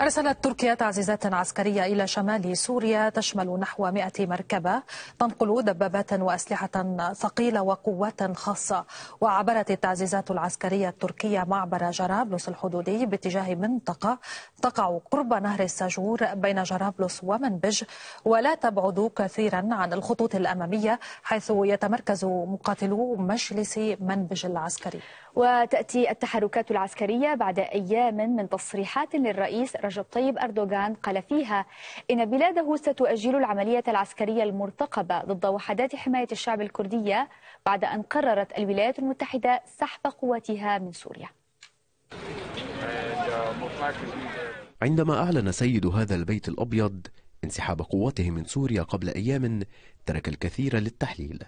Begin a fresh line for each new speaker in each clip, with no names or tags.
أرسلت تركيا تعزيزات عسكرية إلى شمال سوريا تشمل نحو 100 مركبة تنقل دبابات وأسلحة ثقيلة وقوات خاصة وعبرت التعزيزات العسكرية التركية معبر جرابلس الحدودي باتجاه منطقة تقع قرب نهر الساجور بين جرابلس ومنبج ولا تبعد كثيرا عن الخطوط الأمامية حيث يتمركز مقاتلو مجلس منبج العسكري وتأتي التحركات العسكرية بعد أيام من تصريحات للرئيس رجب طيب أردوغان قال فيها إن بلاده ستؤجل العملية العسكرية المرتقبة ضد وحدات حماية الشعب الكردية بعد أن قررت الولايات المتحدة سحب قواتها من سوريا
عندما أعلن سيد هذا البيت الأبيض انسحاب قواته من سوريا قبل أيام ترك الكثير للتحليل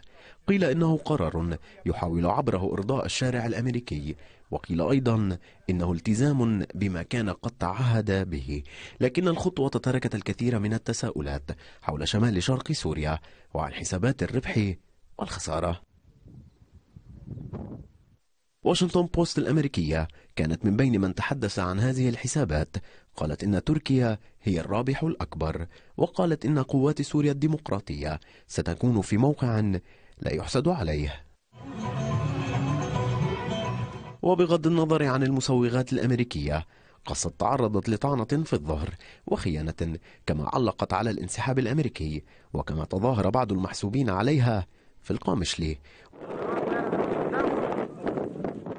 قيل إنه قرار يحاول عبره إرضاء الشارع الأمريكي وقيل أيضا إنه التزام بما كان قد تعهد به لكن الخطوة تركت الكثير من التساؤلات حول شمال شرق سوريا وعن حسابات الربح والخسارة واشنطن بوست الأمريكية كانت من بين من تحدث عن هذه الحسابات قالت إن تركيا هي الرابح الأكبر وقالت إن قوات سوريا الديمقراطية ستكون في موقع لا يحسد عليه وبغض النظر عن المسوغات الأمريكية قصد تعرضت لطعنة في الظهر وخيانة كما علقت على الانسحاب الأمريكي وكما تظاهر بعض المحسوبين عليها في القامشلي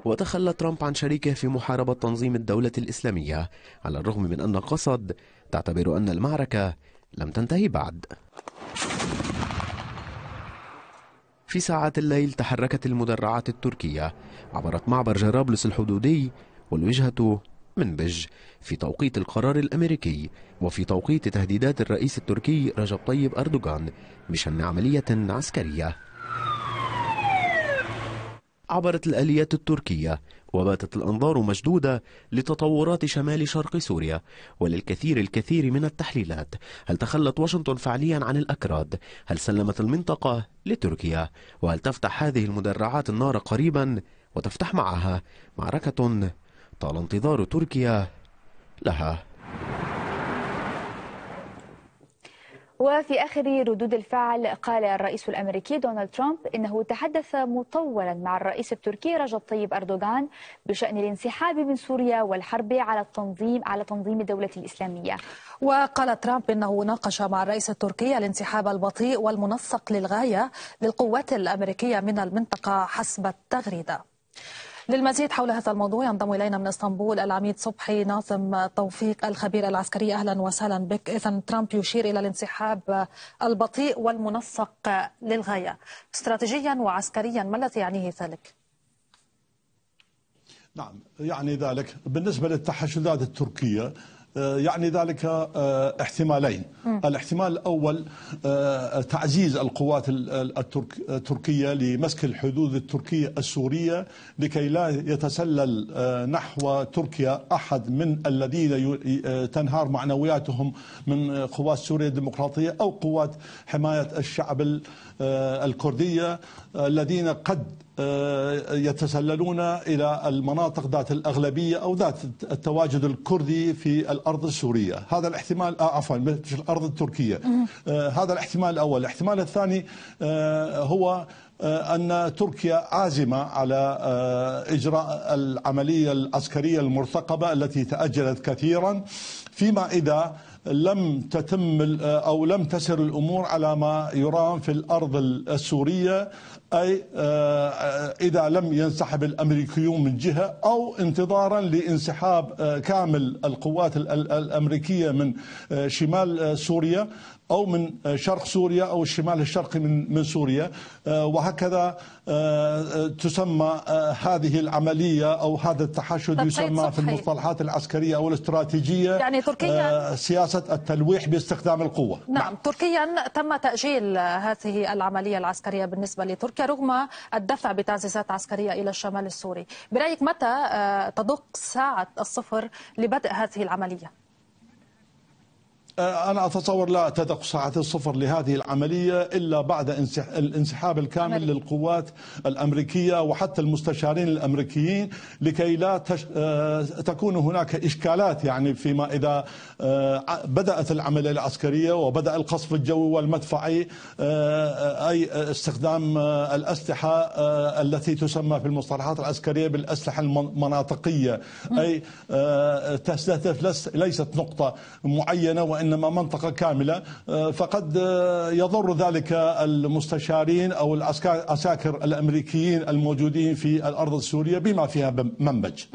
وتخلى ترامب عن شريكه في محاربة تنظيم الدولة الإسلامية على الرغم من أن قصد تعتبر أن المعركة لم تنتهي بعد في ساعات الليل تحركت المدرعات التركية عبرت معبر جرابلس الحدودي والوجهة منبج في توقيت القرار الأمريكي وفي توقيت تهديدات الرئيس التركي رجب طيب أردوغان مشان عملية عسكرية عبرت الآليات التركية وباتت الأنظار مشدودة لتطورات شمال شرق سوريا وللكثير الكثير من التحليلات هل تخلت واشنطن فعليا عن الأكراد؟ هل سلمت المنطقة لتركيا؟ وهل تفتح هذه المدرعات النار قريبا وتفتح معها معركة طال انتظار تركيا لها
وفي آخر ردود الفعل قال الرئيس الأمريكي دونالد ترامب إنه تحدث مطولا مع الرئيس التركي رجب طيب أردوغان بشأن الانسحاب من سوريا والحرب على التنظيم على تنظيم الدولة الإسلامية وقال ترامب إنه ناقش مع الرئيس التركي الانسحاب البطيء والمنسق للغاية للقوات الأمريكية من المنطقة حسب التغريدة للمزيد حول هذا الموضوع ينضم إلينا من اسطنبول العميد صبحي ناظم توفيق الخبير العسكري أهلا وسهلا بك إذا ترامب يشير إلى الانسحاب البطيء والمنسق للغاية استراتيجيا وعسكريا ما الذي يعنيه ذلك؟
نعم يعني ذلك بالنسبة للتحشدات التركية آه، يعني ذلك آه، احتمالين الاحتمال الأول آه، تعزيز القوات التركية لمسك الحدود التركية السورية لكي لا يتسلل نحو تركيا أحد من الذين تنهار معنوياتهم من قوات سوريا الديمقراطية أو قوات حماية الشعب الكردية الذين قد آه، يتسللون الى المناطق ذات الاغلبيه او ذات التواجد الكردي في الارض السوريه، هذا الاحتمال آه، عفوا في الارض التركيه. آه، هذا الاحتمال الاول، الاحتمال الثاني هو ان تركيا عازمه على اجراء العمليه العسكريه المرتقبه التي تاجلت كثيرا فيما اذا لم تتم آه، او لم تسر الامور على ما يرام في الارض السوريه اي آه، اذا لم ينسحب الامريكيون من جهه او انتظارا لانسحاب آه، كامل القوات الامريكيه من شمال سوريا او من شرق سوريا او الشمال الشرقي من من سوريا وهكذا آه، آه، تسمى آه، هذه العملية أو هذا التحشد طيب، يسمى في المصطلحات العسكرية أو الاستراتيجية يعني تركيا سياسة التلويح باستخدام القوة
نعم, نعم. تركيا تم تأجيل هذه العملية العسكرية بالنسبة لتركيا رغم الدفع بتعزيزات عسكرية إلى الشمال السوري برأيك متى تدق ساعة الصفر لبدء هذه العملية؟
آه، أنا أتصور لا تدق ساعة الصفر لهذه العملية إلا بعد الانسحاب الكامل عملي. للقوات الأمريكية وحتى المستشارين الأمريكيين لكي لا تش... آه، تكون هناك إشكالات يعني فيما إذا آه، بدأت العملية العسكرية وبدأ القصف الجوي والمدفعي أي استخدام الأسلحة التي تسمى في المصطلحات العسكرية بالأسلحة المناطقية أي تستهدف ليست نقطة معينة وإن إنما منطقة كاملة آه، فقد آه، يضر ذلك المستشارين أو العساكر الأمريكيين الموجودين في الأرض السورية بما فيها منبج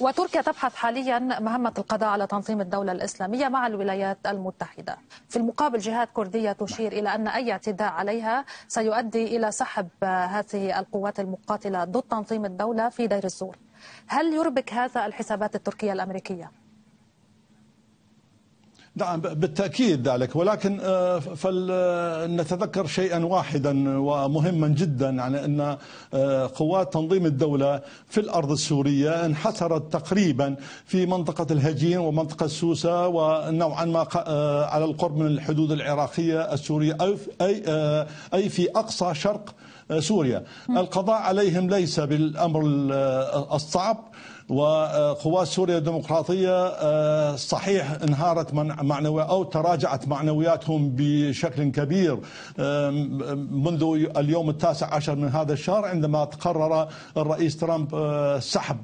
وتركيا تبحث حاليا مهمة القضاء على تنظيم الدولة الإسلامية مع الولايات المتحدة في المقابل جهات كردية تشير إلى أن أي اعتداء عليها سيؤدي إلى سحب آه، هذه القوات المقاتلة ضد تنظيم الدولة في دير الزور هل يربك هذا الحسابات التركية الأمريكية؟
نعم بالتأكيد ذلك ولكن آه، فلنتذكر آه، شيئا واحدا ومهما جدا يعني أن آه، قوات تنظيم الدولة في الأرض السورية انحسرت تقريبا في منطقة الهجين ومنطقة سوسة ونوعا ما على القرب من الحدود العراقية السورية أي في أقصى شرق سوريا القضاء عليهم ليس بالأمر الصعب وقوات سوريا الديمقراطية آه، صحيح انهارت معنوية أو تراجعت معنوياتهم بشكل كبير آه، منذ اليوم التاسع عشر من هذا الشهر عندما قرر الرئيس ترامب آه، سحب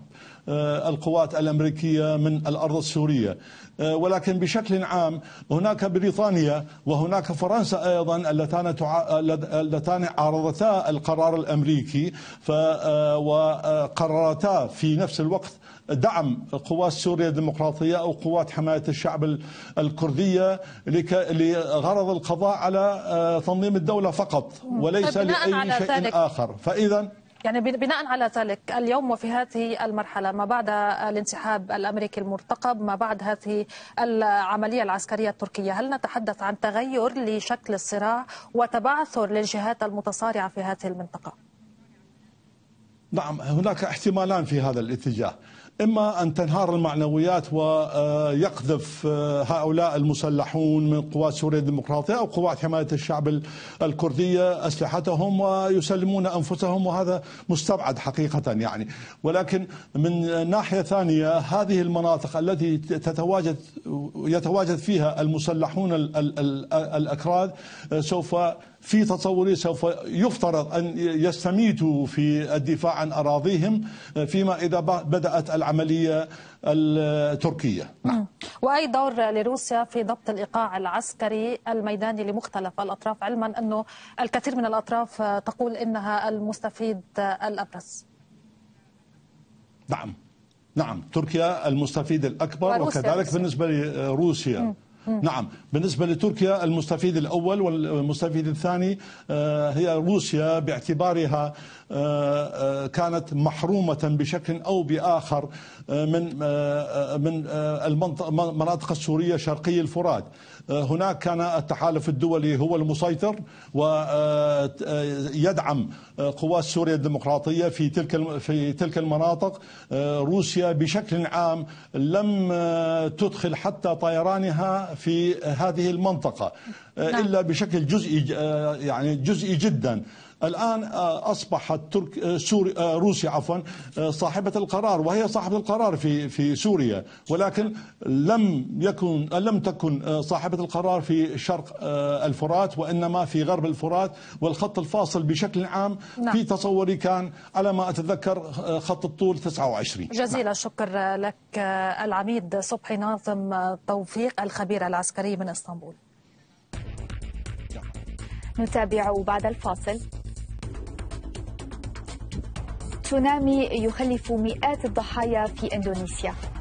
آه، القوات الامريكيه من الارض السوريه آه، ولكن بشكل عام هناك بريطانيا وهناك فرنسا ايضا اللتان تع... اللتان عارضتا القرار الامريكي ف... آه، وقررتا في نفس الوقت دعم قوات سوريا الديمقراطية أو قوات حماية الشعب الكردية لغرض القضاء على تنظيم الدولة فقط وليس لأي شيء آخر فإذا
يعني بناء على ذلك اليوم وفي هذه المرحلة ما بعد الانسحاب الأمريكي المرتقب ما بعد هذه العملية العسكرية التركية هل نتحدث عن تغير لشكل الصراع وتبعثر للجهات المتصارعة في هذه المنطقة؟
نعم هناك احتمالان في هذا الاتجاه إما أن تنهار المعنويات ويقذف آه، هؤلاء المسلحون من قوات سوريا الديمقراطية أو قوات حماية الشعب الكردية أسلحتهم ويسلمون أنفسهم وهذا مستبعد حقيقة يعني ولكن من ناحية ثانية هذه المناطق التي تتواجد يتواجد فيها المسلحون الأكراد آه، سوف في تصوري سوف يفترض أن يستميتوا في الدفاع عن أراضيهم آه، فيما إذا بدأت العملية التركية نعم.
وأي دور لروسيا في ضبط الإيقاع العسكري الميداني لمختلف الأطراف علما أنه الكثير من الأطراف آه، تقول إنها المستفيد آه، الأبرز
نعم نعم تركيا المستفيد الأكبر وكذلك بالنسبة لروسيا م. نعم بالنسبة لتركيا المستفيد الأول والمستفيد الثاني آه، هي روسيا باعتبارها آه، آه، كانت محرومة بشكل أو بآخر من من المناطق السورية شرقي الفرات هناك كان التحالف الدولي هو المسيطر ويدعم قوات سوريا الديمقراطية في تلك في تلك المناطق روسيا بشكل عام لم تدخل حتى طيرانها في هذه المنطقة آه، نعم. إلا بشكل جزئي آه، يعني جزئي جدا الآن آه، أصبحت ترك آه، سوري آه، روسيا عفوا صاحبة القرار وهي صاحبة القرار في في سوريا ولكن لم يكن لم تكن صاحبة القرار في شرق الفرات وإنما في غرب الفرات والخط الفاصل بشكل عام نعم. في تصوري كان على ما أتذكر خط الطول 29 جزيل نعم.
الشكر لك العميد صبحي ناظم توفيق الخبير العسكري من اسطنبول نتابع بعد الفاصل تسونامي يخلف مئات الضحايا في اندونيسيا